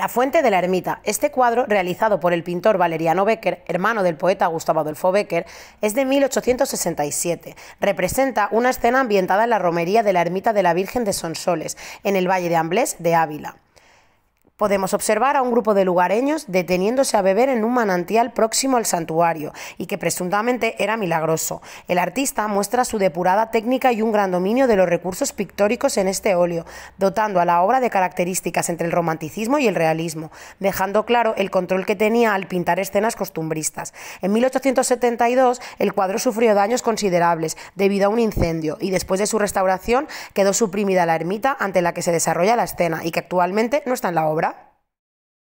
La fuente de la ermita. Este cuadro, realizado por el pintor Valeriano Becker, hermano del poeta Gustavo Adolfo Becker, es de 1867. Representa una escena ambientada en la romería de la ermita de la Virgen de Sonsoles, en el Valle de Amblés de Ávila. Podemos observar a un grupo de lugareños deteniéndose a beber en un manantial próximo al santuario y que presuntamente era milagroso. El artista muestra su depurada técnica y un gran dominio de los recursos pictóricos en este óleo, dotando a la obra de características entre el romanticismo y el realismo, dejando claro el control que tenía al pintar escenas costumbristas. En 1872 el cuadro sufrió daños considerables debido a un incendio y después de su restauración quedó suprimida la ermita ante la que se desarrolla la escena y que actualmente no está en la obra.